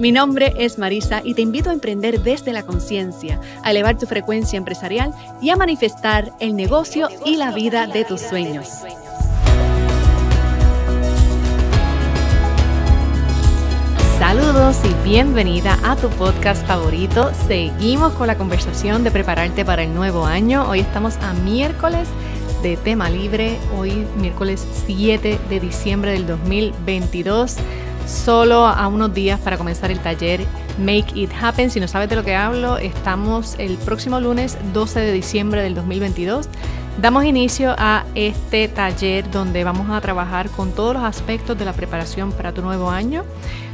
Mi nombre es Marisa y te invito a emprender desde la conciencia, a elevar tu frecuencia empresarial y a manifestar el negocio, y la vida, de, tus vida de tus sueños. Saludos y bienvenida a tu podcast favorito. Seguimos con la conversación de prepararte para el nuevo año. Hoy estamos a miércoles de tema libre, hoy miércoles 7 de diciembre del 2022 solo a unos días para comenzar el taller Make It Happen. Si no sabes de lo que hablo, estamos el próximo lunes 12 de diciembre del 2022. Damos inicio a este taller donde vamos a trabajar con todos los aspectos de la preparación para tu nuevo año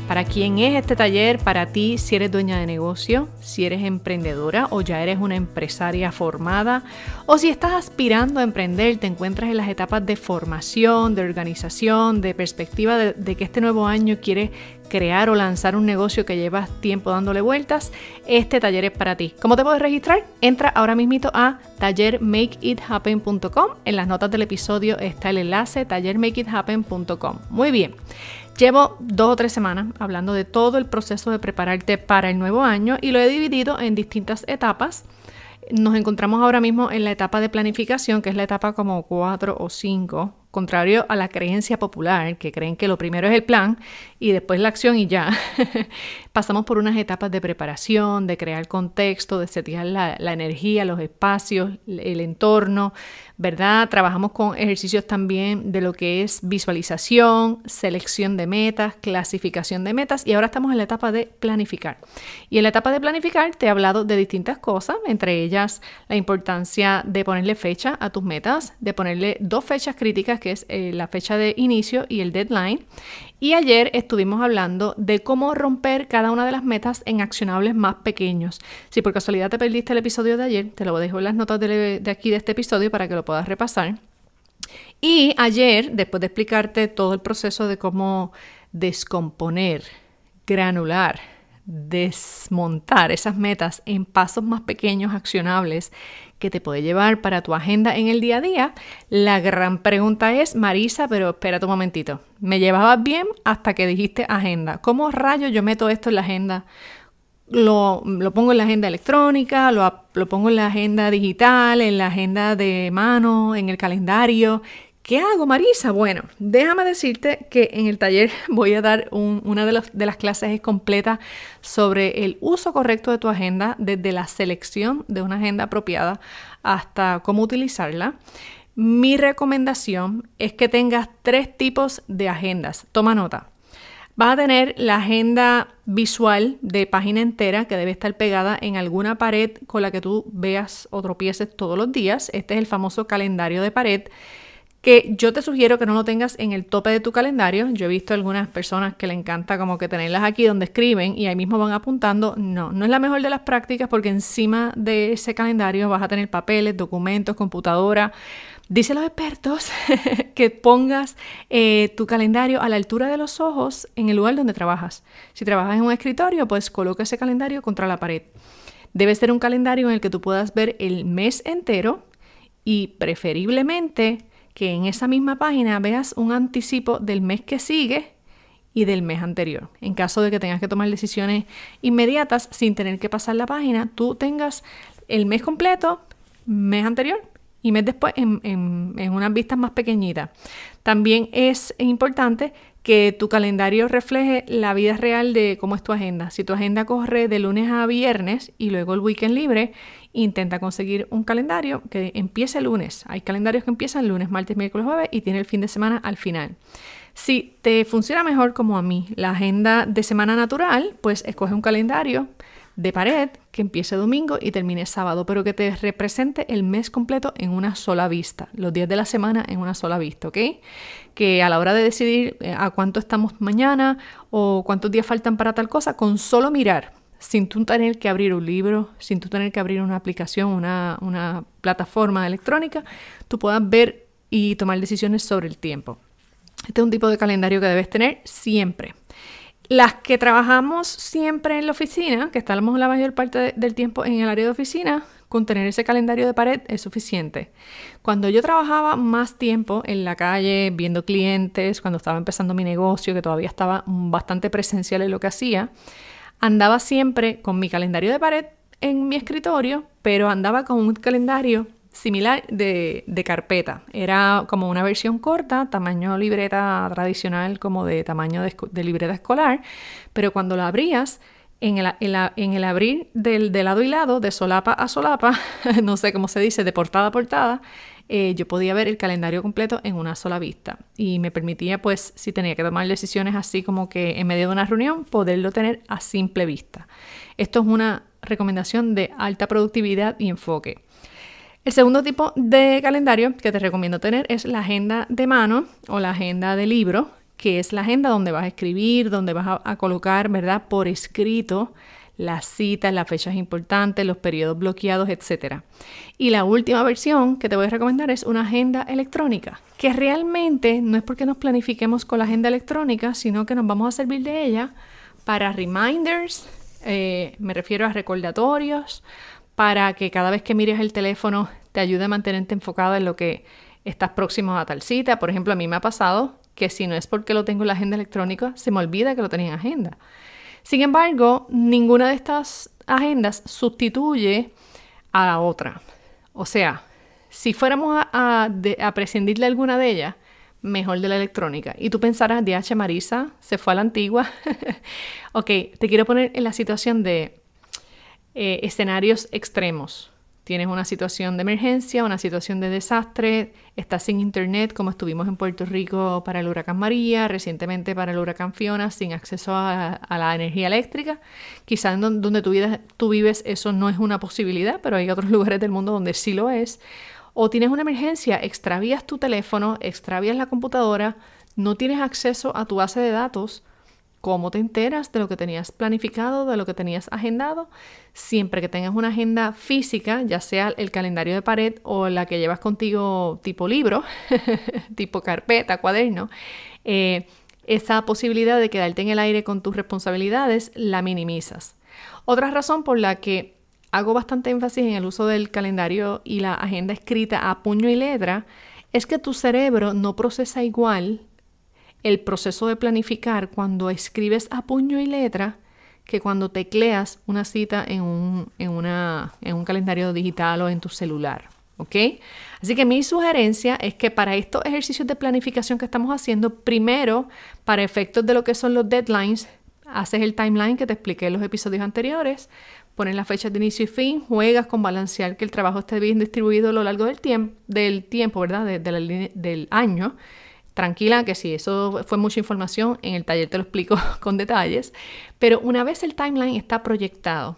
para quién es este taller, para ti si eres dueña de negocio, si eres emprendedora o ya eres una empresaria formada, o si estás aspirando a emprender, te encuentras en las etapas de formación, de organización, de perspectiva de, que este nuevo año quieres crear o lanzar un negocio que llevas tiempo dándole vueltas, este taller es para ti. ¿Cómo te puedes registrar? Entra ahora mismito a tallermakeithappen.com. En las notas del episodio está el enlace tallermakeithappen.com. Muy bien. Llevo dos o tres semanas hablando de todo el proceso de prepararte para el nuevo año y lo he dividido en distintas etapas. Nos encontramos ahora mismo en la etapa de planificación, que es la etapa como cuatro o cinco, contrario a la creencia popular, que creen que lo primero es el plan y después la acción y ya. Pasamos por unas etapas de preparación, de crear contexto, de setear la energía, los espacios, el entorno, ¿verdad? Trabajamos con ejercicios también de lo que es visualización, selección de metas, clasificación de metas y ahora estamos en la etapa de planificar. Y en la etapa de planificar te he hablado de distintas cosas, entre ellas la importancia de ponerle fecha a tus metas, de ponerle dos fechas críticas, que es eh, la fecha de inicio y el deadline. Y ayer estuvimos hablando de cómo romper cada una de las metas en accionables más pequeños. Si por casualidad te perdiste el episodio de ayer, te lo dejo en las notas de aquí de este episodio para que lo puedas repasar. Y ayer, después de explicarte todo el proceso de cómo descomponer, granular, desmontar esas metas en pasos más pequeños, accionables, que te puede llevar para tu agenda en el día a día, la gran pregunta es, Marisa, pero espera un momentito, me llevabas bien hasta que dijiste agenda. ¿Cómo rayos yo meto esto en la agenda? lo, pongo en la agenda electrónica, lo, pongo en la agenda digital, en la agenda de mano, en el calendario. ¿Qué hago, Marisa? Bueno, déjame decirte que en el taller voy a dar una de, de las clases completas completa sobre el uso correcto de tu agenda, desde la selección de una agenda apropiada hasta cómo utilizarla. Mi recomendación es que tengas tres tipos de agendas. Toma nota. Vas a tener la agenda visual de página entera que debe estar pegada en alguna pared con la que tú veas o tropieces todos los días. Este es el famoso calendario de pared que yo te sugiero que no lo tengas en el tope de tu calendario. Yo he visto algunas personas que le encanta como que tenerlas aquí donde escriben y ahí mismo van apuntando. No, no es la mejor de las prácticas porque encima de ese calendario vas a tener papeles, documentos, computadora, Dicen los expertos que pongas eh, tu calendario a la altura de los ojos en el lugar donde trabajas. Si trabajas en un escritorio, pues coloca ese calendario contra la pared. Debe ser un calendario en el que tú puedas ver el mes entero y preferiblemente que en esa misma página veas un anticipo del mes que sigue y del mes anterior. En caso de que tengas que tomar decisiones inmediatas sin tener que pasar la página, tú tengas el mes completo, mes anterior y mes después en, unas vistas más pequeñitas. También es importante que tu calendario refleje la vida real de cómo es tu agenda. Si tu agenda corre de lunes a viernes y luego el weekend libre, intenta conseguir un calendario que empiece lunes. Hay calendarios que empiezan lunes, martes, miércoles, jueves y tiene el fin de semana al final. Si te funciona mejor como a mí la agenda de semana natural, pues escoge un calendario de pared que empiece domingo y termine sábado, pero que te represente el mes completo en una sola vista, los días de la semana en una sola vista, ¿ok? Que a la hora de decidir eh, a cuánto estamos mañana o cuántos días faltan para tal cosa, con solo mirar, sin tú tener que abrir un libro, sin tú tener que abrir una aplicación, una, una plataforma electrónica, tú puedas ver y tomar decisiones sobre el tiempo. Este es un tipo de calendario que debes tener siempre. Las que trabajamos siempre en la oficina, que estábamos la mayor parte del tiempo en el área de oficina, con tener ese calendario de pared es suficiente. Cuando yo trabajaba más tiempo en la calle, viendo clientes, cuando estaba empezando mi negocio, que todavía estaba bastante presencial en lo que hacía, andaba siempre con mi calendario de pared en mi escritorio, pero andaba con un calendario similar de, carpeta. Era como una versión corta, tamaño libreta tradicional como de tamaño de, libreta escolar, pero cuando la abrías, en el, en abrir del, de lado y lado, de solapa a solapa, no sé cómo se dice, de portada a portada, eh, yo podía ver el calendario completo en una sola vista y me permitía, pues, si tenía que tomar decisiones así como que en medio de una reunión, poderlo tener a simple vista. Esto es una recomendación de alta productividad y enfoque. El segundo tipo de calendario que te recomiendo tener es la agenda de mano o la agenda de libro, que es la agenda donde vas a escribir, donde vas a, colocar, ¿verdad? Por escrito las citas, las fechas importantes, los periodos bloqueados, etc. Y la última versión que te voy a recomendar es una agenda electrónica, que realmente no es porque nos planifiquemos con la agenda electrónica, sino que nos vamos a servir de ella para reminders, eh, me refiero a recordatorios, para que cada vez que mires el teléfono te ayude a mantenerte enfocado en lo que estás próximo a tal cita. Por ejemplo, a mí me ha pasado que si no es porque lo tengo en la agenda electrónica, se me olvida que lo tenía en agenda. Sin embargo, ninguna de estas agendas sustituye a la otra. O sea, si fuéramos a, prescindir de alguna de ellas, mejor de la electrónica. Y tú pensarás, DH Marisa se fue a la antigua. ok, te quiero poner en la situación de eh, escenarios extremos. Tienes una situación de emergencia, una situación de desastre, estás sin internet como estuvimos en Puerto Rico para el huracán María, recientemente para el huracán Fiona, sin acceso a, la energía eléctrica. Quizás donde tú vives eso no es una posibilidad, pero hay otros lugares del mundo donde sí lo es. O tienes una emergencia, extravías tu teléfono, extravías la computadora, no tienes acceso a tu base de datos, cómo te enteras de lo que tenías planificado, de lo que tenías agendado. Siempre que tengas una agenda física, ya sea el calendario de pared o la que llevas contigo tipo libro, tipo carpeta, cuaderno, eh, esa posibilidad de quedarte en el aire con tus responsabilidades la minimizas. Otra razón por la que hago bastante énfasis en el uso del calendario y la agenda escrita a puño y letra es que tu cerebro no procesa igual el proceso de planificar cuando escribes a puño y letra que cuando tecleas una cita en un, en un calendario digital o en tu celular. ¿Ok? Así que mi sugerencia es que para estos ejercicios de planificación que estamos haciendo, primero, para efectos de lo que son los deadlines, haces el timeline que te expliqué en los episodios anteriores, pones las fechas de inicio y fin, juegas con balancear que el trabajo esté bien distribuido a lo largo del, tiempo, del tiempo, ¿verdad? del año Tranquila, que sí, eso fue mucha información, en el taller te lo explico con detalles, pero una vez el timeline está proyectado,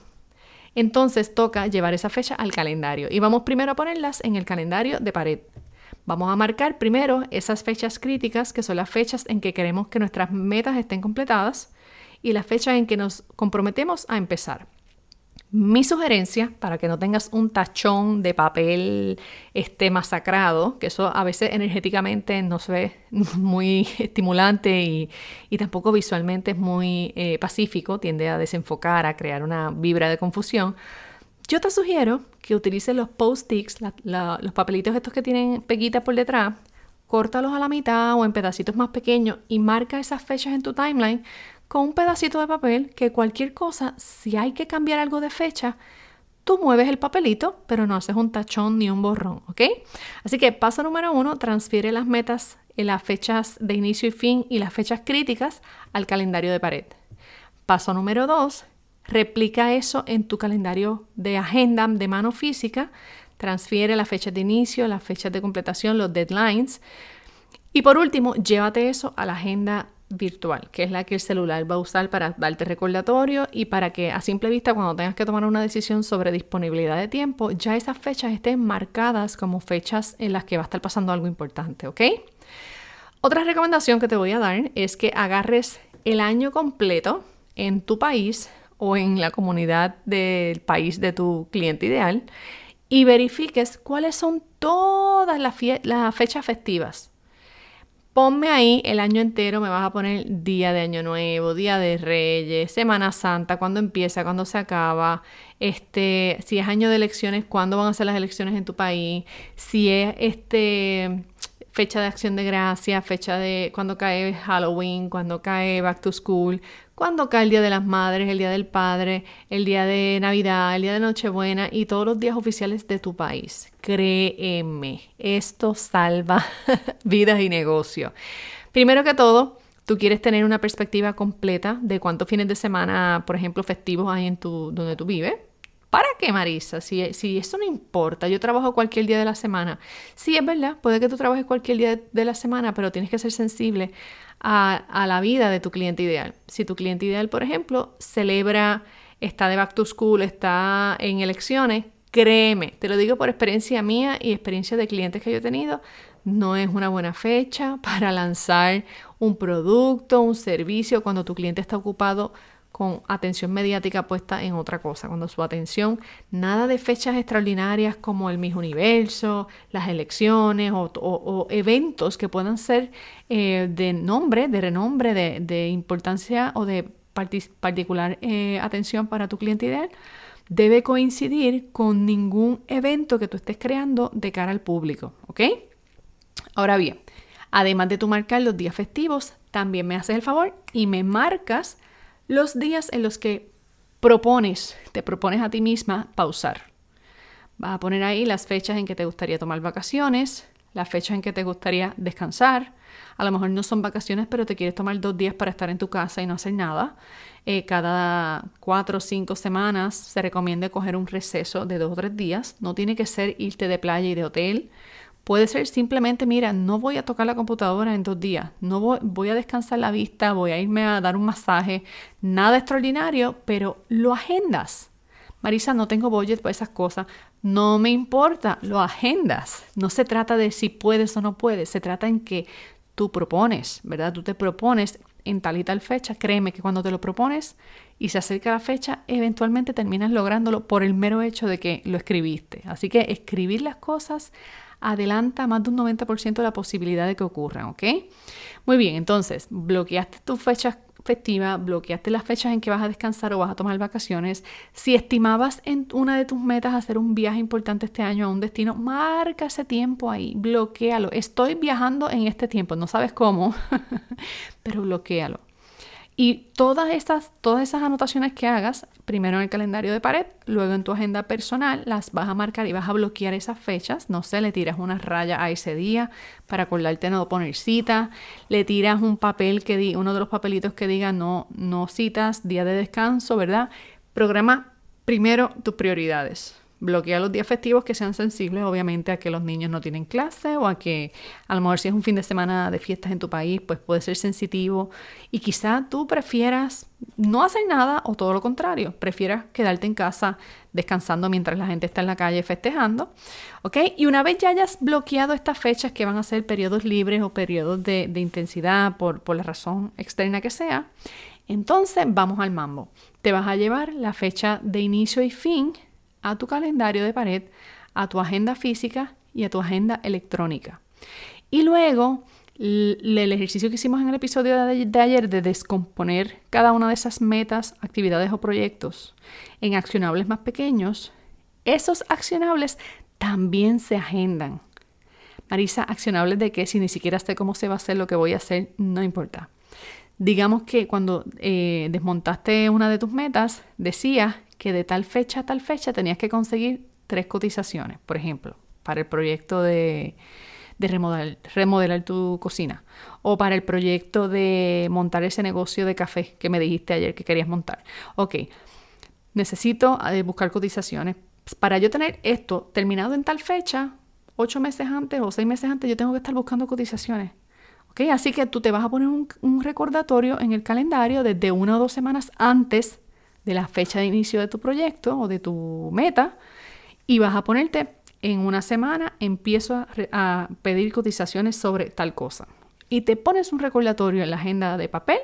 entonces toca llevar esa fecha al calendario y vamos primero a ponerlas en el calendario de pared. Vamos a marcar primero esas fechas críticas, que son las fechas en que queremos que nuestras metas estén completadas y las fechas en que nos comprometemos a empezar. Mi sugerencia para que no tengas un tachón de papel este, masacrado, que eso a veces energéticamente no se ve muy estimulante y, tampoco visualmente es muy eh, pacífico, tiende a desenfocar, a crear una vibra de confusión. Yo te sugiero que utilices los post-its, los papelitos estos que tienen peguitas por detrás, córtalos a la mitad o en pedacitos más pequeños y marca esas fechas en tu timeline con un pedacito de papel que cualquier cosa, si hay que cambiar algo de fecha, tú mueves el papelito, pero no haces un tachón ni un borrón, ¿ok? Así que paso número uno, transfiere las metas, las fechas de inicio y fin y las fechas críticas al calendario de pared. Paso número dos, replica eso en tu calendario de agenda de mano física, transfiere las fechas de inicio, las fechas de completación, los deadlines. Y por último, llévate eso a la agenda virtual, que es la que el celular va a usar para darte recordatorio y para que a simple vista cuando tengas que tomar una decisión sobre disponibilidad de tiempo, ya esas fechas estén marcadas como fechas en las que va a estar pasando algo importante, ¿ok? Otra recomendación que te voy a dar es que agarres el año completo en tu país o en la comunidad del país de tu cliente ideal y verifiques cuáles son todas las, las fechas festivas ponme ahí el año entero, me vas a poner día de Año Nuevo, día de Reyes, Semana Santa, cuándo empieza, cuándo se acaba, este, si es año de elecciones, cuándo van a ser las elecciones en tu país, si es este fecha de acción de gracia, fecha de cuando cae Halloween, cuando cae Back to School, cuando cae el Día de las Madres, el Día del Padre, el Día de Navidad, el Día de Nochebuena y todos los días oficiales de tu país. Créeme, esto salva vidas y negocio. Primero que todo, tú quieres tener una perspectiva completa de cuántos fines de semana, por ejemplo, festivos hay en tu, donde tú vives ¿Para qué, Marisa? Si, si eso no importa, yo trabajo cualquier día de la semana. Sí, es verdad, puede que tú trabajes cualquier día de, la semana, pero tienes que ser sensible a, a, la vida de tu cliente ideal. Si tu cliente ideal, por ejemplo, celebra, está de back to school, está en elecciones, créeme, te lo digo por experiencia mía y experiencia de clientes que yo he tenido, no es una buena fecha para lanzar un producto, un servicio, cuando tu cliente está ocupado con atención mediática puesta en otra cosa, cuando su atención, nada de fechas extraordinarias como el Miss Universo, las elecciones o, eventos que puedan ser eh, de nombre, de renombre, de, importancia o de particular eh, atención para tu cliente ideal, debe coincidir con ningún evento que tú estés creando de cara al público, ¿ok? Ahora bien, además de tu marcar los días festivos, también me haces el favor y me marcas los días en los que propones, te propones a ti misma pausar. Vas a poner ahí las fechas en que te gustaría tomar vacaciones, las fechas en que te gustaría descansar. A lo mejor no son vacaciones, pero te quieres tomar dos días para estar en tu casa y no hacer nada. Eh, cada cuatro o cinco semanas se recomienda coger un receso de dos o tres días. No tiene que ser irte de playa y de hotel. Puede ser simplemente, mira, no voy a tocar la computadora en dos días, no voy, a descansar la vista, voy a irme a dar un masaje, nada extraordinario, pero lo agendas. Marisa, no tengo budget para esas cosas. No me importa, lo agendas. No se trata de si puedes o no puedes, se trata en que tú propones, ¿verdad? Tú te propones en tal y tal fecha. Créeme que cuando te lo propones y se acerca la fecha, eventualmente terminas lográndolo por el mero hecho de que lo escribiste. Así que escribir las cosas adelanta más de un 90% la posibilidad de que ocurran, ¿ok? Muy bien, entonces, bloqueaste tus fechas efectiva, bloqueaste las fechas en que vas a descansar o vas a tomar vacaciones, si estimabas en una de tus metas hacer un viaje importante este año a un destino, marca ese tiempo ahí, bloquealo. Estoy viajando en este tiempo, no sabes cómo, pero bloquealo. Y todas estas, todas esas anotaciones que hagas, primero en el calendario de pared, luego en tu agenda personal, las vas a marcar y vas a bloquear esas fechas. No sé, le tiras una raya a ese día para acordarte no poner cita. Le tiras un papel que uno de los papelitos que diga no, no citas, día de descanso, ¿verdad? Programa primero tus prioridades bloquea los días festivos que sean sensibles, obviamente, a que los niños no tienen clase o a que a lo mejor si es un fin de semana de fiestas en tu país, pues puede ser sensitivo. Y quizá tú prefieras no hacer nada o todo lo contrario, prefieras quedarte en casa descansando mientras la gente está en la calle festejando. ¿Ok? Y una vez ya hayas bloqueado estas fechas que van a ser periodos libres o periodos de, intensidad por, por la razón externa que sea, entonces vamos al mambo. Te vas a llevar la fecha de inicio y fin a tu calendario de pared, a tu agenda física y a tu agenda electrónica. Y luego, el ejercicio que hicimos en el episodio de ayer de descomponer cada una de esas metas, actividades o proyectos en accionables más pequeños, esos accionables también se agendan. Marisa, accionables de que si ni siquiera sé cómo se va a hacer lo que voy a hacer, no importa. Digamos que cuando eh, desmontaste una de tus metas, decías que de tal fecha a tal fecha tenías que conseguir tres cotizaciones, por ejemplo, para el proyecto de, remodelar, tu cocina o para el proyecto de montar ese negocio de café que me dijiste ayer que querías montar. Ok, necesito eh, buscar cotizaciones. Para yo tener esto terminado en tal fecha, ocho meses antes o seis meses antes, yo tengo que estar buscando cotizaciones. ¿Ok? Así que tú te vas a poner un recordatorio en el calendario desde una o dos semanas antes de la fecha de inicio de tu proyecto o de tu meta y vas a ponerte en una semana empiezo a, pedir cotizaciones sobre tal cosa. Y te pones un recordatorio en la agenda de papel,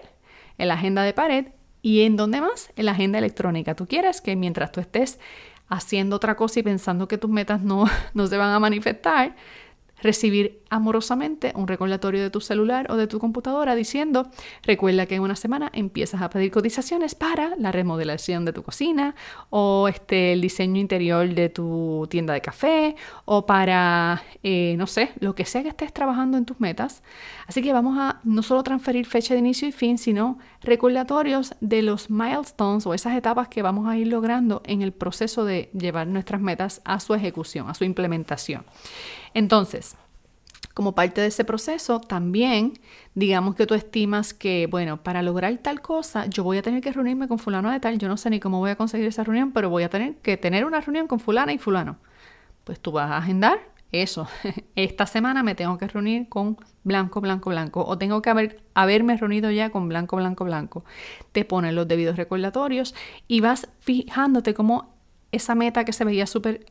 en la agenda de pared y en donde más, en la agenda electrónica. Tú quieres que mientras tú estés haciendo otra cosa y pensando que tus metas no, no se van a manifestar, recibir amorosamente un recordatorio de tu celular o de tu computadora diciendo, recuerda que en una semana empiezas a pedir cotizaciones para la remodelación de tu cocina o este, el diseño interior de tu tienda de café o para, eh, no sé, lo que sea que estés trabajando en tus metas. Así que vamos a no solo transferir fecha de inicio y fin, sino recordatorios de los milestones o esas etapas que vamos a ir logrando en el proceso de llevar nuestras metas a su ejecución, a su implementación. Entonces, como parte de ese proceso, también digamos que tú estimas que, bueno, para lograr tal cosa, yo voy a tener que reunirme con fulano de tal, yo no sé ni cómo voy a conseguir esa reunión, pero voy a tener que tener una reunión con fulana y fulano. Pues tú vas a agendar eso. Esta semana me tengo que reunir con blanco, blanco, blanco. O tengo que haber, haberme reunido ya con blanco, blanco, blanco. Te ponen los debidos recordatorios y vas fijándote cómo esa meta que se veía súper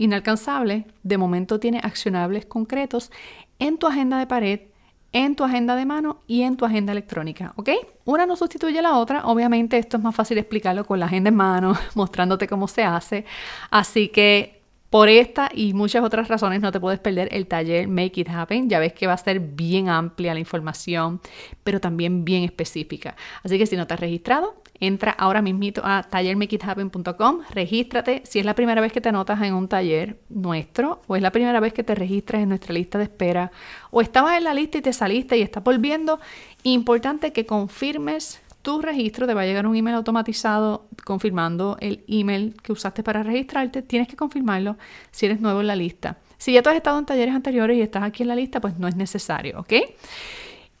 inalcanzable, de momento tiene accionables concretos en tu agenda de pared, en tu agenda de mano y en tu agenda electrónica, ¿ok? Una no sustituye a la otra, obviamente esto es más fácil explicarlo con la agenda en mano, mostrándote cómo se hace, así que por esta y muchas otras razones no te puedes perder el taller Make It Happen. Ya ves que va a ser bien amplia la información, pero también bien específica. Así que si no te has registrado, Entra ahora mismito a tallermakeithappen.com, regístrate. Si es la primera vez que te anotas en un taller nuestro, o es la primera vez que te registras en nuestra lista de espera, o estabas en la lista y te saliste y estás volviendo, importante que confirmes tu registro, te va a llegar un email automatizado confirmando el email que usaste para registrarte. Tienes que confirmarlo si eres nuevo en la lista. Si ya tú has estado en talleres anteriores y estás aquí en la lista, pues no es necesario, ¿ok?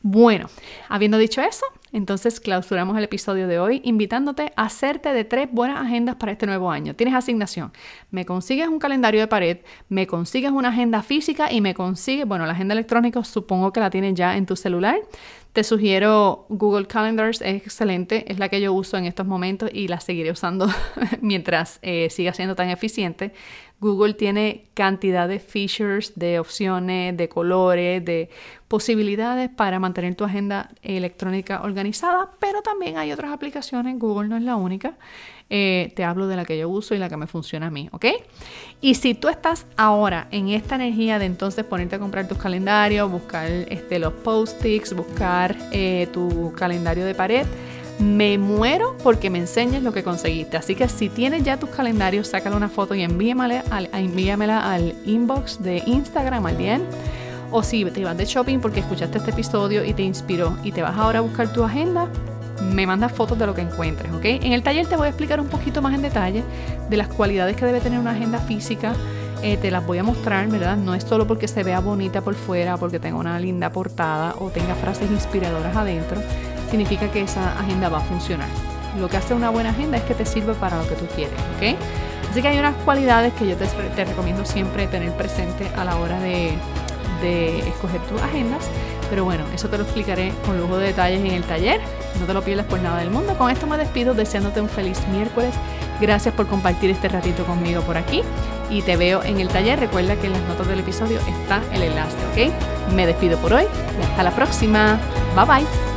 Bueno, habiendo dicho eso, entonces clausuramos el episodio de hoy invitándote a hacerte de tres buenas agendas para este nuevo año. Tienes asignación. Me consigues un calendario de pared, me consigues una agenda física y me consigues, bueno, la agenda electrónica supongo que la tienes ya en tu celular. Te sugiero Google Calendars, es excelente, es la que yo uso en estos momentos y la seguiré usando mientras eh, siga siendo tan eficiente. Google tiene cantidad de features, de opciones, de colores, de posibilidades para mantener tu agenda electrónica organizada, pero también hay otras aplicaciones, Google no es la única. Eh, te hablo de la que yo uso y la que me funciona a mí, ¿ok? Y si tú estás ahora en esta energía de entonces ponerte a comprar tus calendarios, buscar este, los post-its, buscar eh, tu calendario de pared, me muero porque me enseñes lo que conseguiste. Así que si tienes ya tus calendarios, sácale una foto y envíamela al, envíamela al inbox de Instagram, al O si te vas de shopping porque escuchaste este episodio y te inspiró y te vas ahora a buscar tu agenda, me mandas fotos de lo que encuentres, ¿ok? En el taller te voy a explicar un poquito más en detalle de las cualidades que debe tener una agenda física. Eh, te las voy a mostrar, ¿verdad? No es solo porque se vea bonita por fuera, porque tenga una linda portada o tenga frases inspiradoras adentro, significa que esa agenda va a funcionar. Lo que hace una buena agenda es que te sirve para lo que tú quieres, ¿ok? Así que hay unas cualidades que yo te, recomiendo siempre tener presente a la hora de, escoger tus agendas. Pero bueno, eso te lo explicaré con lujo de detalles en el taller. No te lo pierdas por nada del mundo. Con esto me despido deseándote un feliz miércoles. Gracias por compartir este ratito conmigo por aquí. Y te veo en el taller. Recuerda que en las notas del episodio está el enlace, ¿ok? Me despido por hoy hasta la próxima. Bye bye.